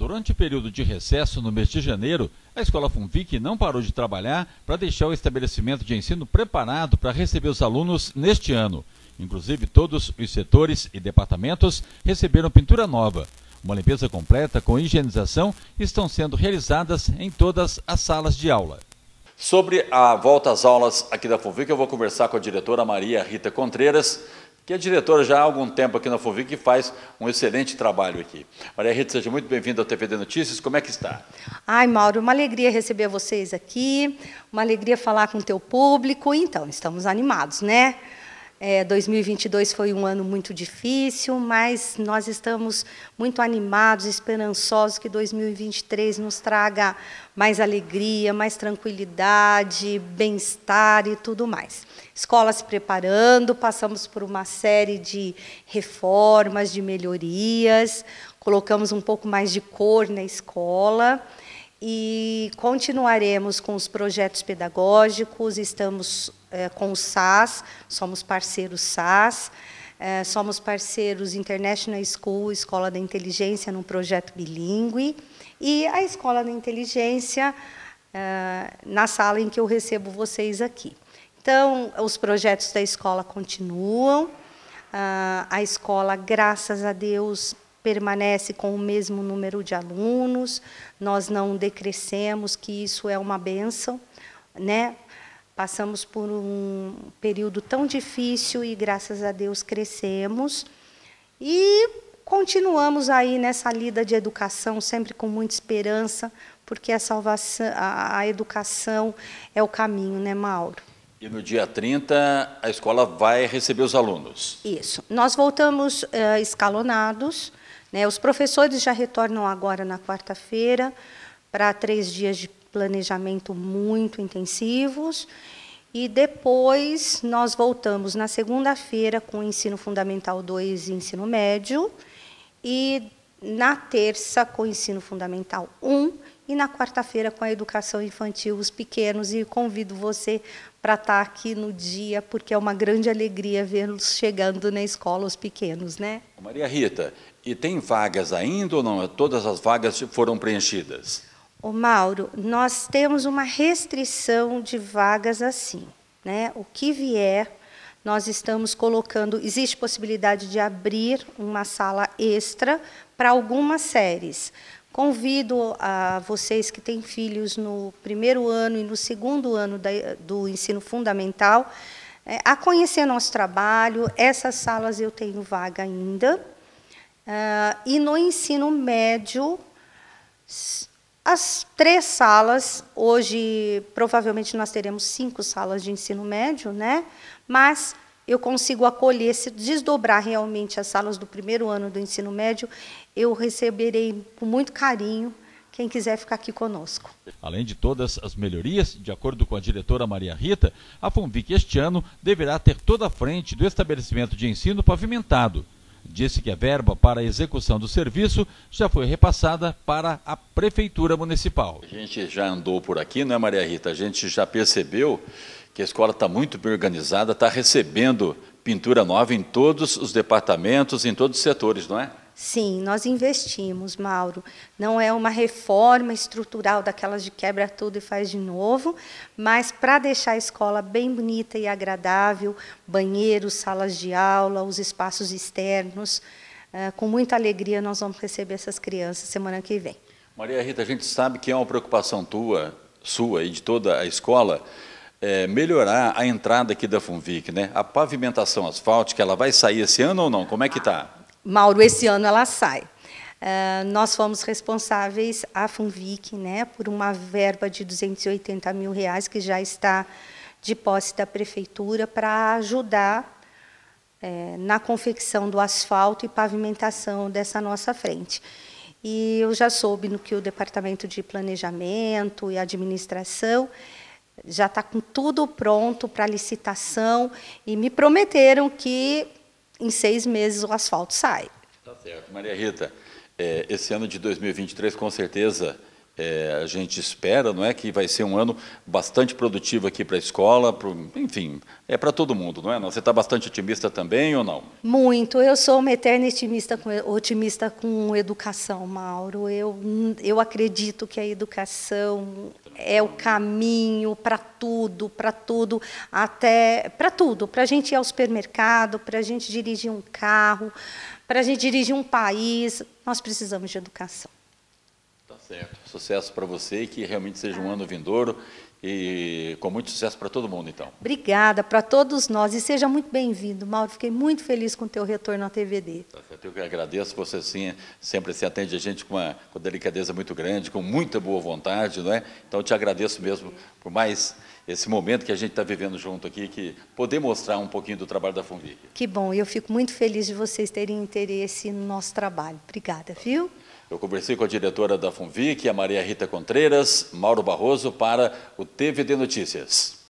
Durante o período de recesso no mês de janeiro, a Escola Funvic não parou de trabalhar para deixar o estabelecimento de ensino preparado para receber os alunos neste ano. Inclusive, todos os setores e departamentos receberam pintura nova. Uma limpeza completa com higienização estão sendo realizadas em todas as salas de aula. Sobre a volta às aulas aqui da FUNVIC, eu vou conversar com a diretora Maria Rita Contreiras, que é diretora já há algum tempo aqui na FUVIC e faz um excelente trabalho aqui. Maria Rita, seja muito bem-vinda ao TVD Notícias. Como é que está? Ai, Mauro, uma alegria receber vocês aqui, uma alegria falar com o teu público. Então, estamos animados, né? É, 2022 foi um ano muito difícil, mas nós estamos muito animados, esperançosos que 2023 nos traga mais alegria, mais tranquilidade, bem-estar e tudo mais. Escola se preparando, passamos por uma série de reformas, de melhorias, colocamos um pouco mais de cor na escola e continuaremos com os projetos pedagógicos, estamos é, com o SAS, somos parceiros SAS, é, eh, somos parceiros International School, Escola da Inteligência, num projeto bilíngue, e a Escola da Inteligência, é, na sala em que eu recebo vocês aqui. Então, os projetos da escola continuam, ah, a escola, graças a Deus, permanece com o mesmo número de alunos, nós não decrescemos, que isso é uma benção, né? Passamos por um período tão difícil e graças a Deus crescemos e continuamos aí nessa lida de educação sempre com muita esperança, porque a salvação, a, a educação é o caminho, né, Mauro? E no dia 30, a escola vai receber os alunos? Isso. Nós voltamos uh, escalonados, né, os professores já retornam agora na quarta-feira para três dias de planejamento muito intensivos. E depois nós voltamos na segunda-feira com o ensino fundamental 2 e ensino médio, e na terça com o ensino fundamental 1 e na quarta-feira com a educação infantil, os pequenos. E convido você para estar aqui no dia, porque é uma grande alegria vê-los chegando na escola, os pequenos, né? Maria Rita, e tem vagas ainda ou não? Todas as vagas foram preenchidas? O Mauro, nós temos uma restrição de vagas assim, né? O que vier, nós estamos colocando, existe possibilidade de abrir uma sala extra para algumas séries. Convido a vocês que têm filhos no primeiro ano e no segundo ano do ensino fundamental é, a conhecer nosso trabalho. Essas salas eu tenho vaga ainda. Uh, e no ensino médio, as três salas, hoje provavelmente nós teremos cinco salas de ensino médio, né? mas eu consigo acolher, se desdobrar realmente as salas do primeiro ano do ensino médio, eu receberei com muito carinho quem quiser ficar aqui conosco. Além de todas as melhorias, de acordo com a diretora Maria Rita, a FUNVIC este ano deverá ter toda a frente do estabelecimento de ensino pavimentado Disse que a verba para a execução do serviço já foi repassada para a Prefeitura Municipal. A gente já andou por aqui, não é, Maria Rita? A gente já percebeu que a escola está muito bem organizada, está recebendo pintura nova em todos os departamentos, em todos os setores, não é? Sim, nós investimos, Mauro. Não é uma reforma estrutural daquelas de quebra tudo e faz de novo, mas para deixar a escola bem bonita e agradável, banheiros, salas de aula, os espaços externos, eh, com muita alegria nós vamos receber essas crianças semana que vem. Maria Rita, a gente sabe que é uma preocupação tua, sua e de toda a escola, é, melhorar a entrada aqui da Funvic, né? A pavimentação asfáltica, ela vai sair esse ano ou não? Como é que está? Mauro, esse ano ela sai. Uh, nós fomos responsáveis, a Funvic, né, por uma verba de 280 mil reais que já está de posse da prefeitura para ajudar é, na confecção do asfalto e pavimentação dessa nossa frente. E eu já soube no que o Departamento de Planejamento e Administração já está com tudo pronto para licitação e me prometeram que em seis meses o asfalto sai. Tá certo. Maria Rita, é, esse ano de 2023, com certeza, é, a gente espera, não é, que vai ser um ano bastante produtivo aqui para a escola, pro, enfim, é para todo mundo, não é? Você está bastante otimista também ou não? Muito, eu sou uma eterna otimista com, otimista com educação, Mauro. Eu, eu acredito que a educação é o caminho para tudo, para tudo, até para tudo, para a gente ir ao supermercado, para a gente dirigir um carro, para a gente dirigir um país, nós precisamos de educação. Certo. Sucesso para você e que realmente seja um ano vindouro e com muito sucesso para todo mundo, então. Obrigada para todos nós e seja muito bem-vindo, Mauro. Fiquei muito feliz com o teu retorno à TVD. Tá eu que agradeço, você sim, sempre se atende a gente com uma, com delicadeza muito grande, com muita boa vontade, não é? Então, te agradeço mesmo por mais esse momento que a gente está vivendo junto aqui, que poder mostrar um pouquinho do trabalho da Funvic. Que bom, eu fico muito feliz de vocês terem interesse no nosso trabalho. Obrigada, viu? Eu conversei com a diretora da FUNVIC, a Maria Rita Contreiras, Mauro Barroso, para o TVD Notícias.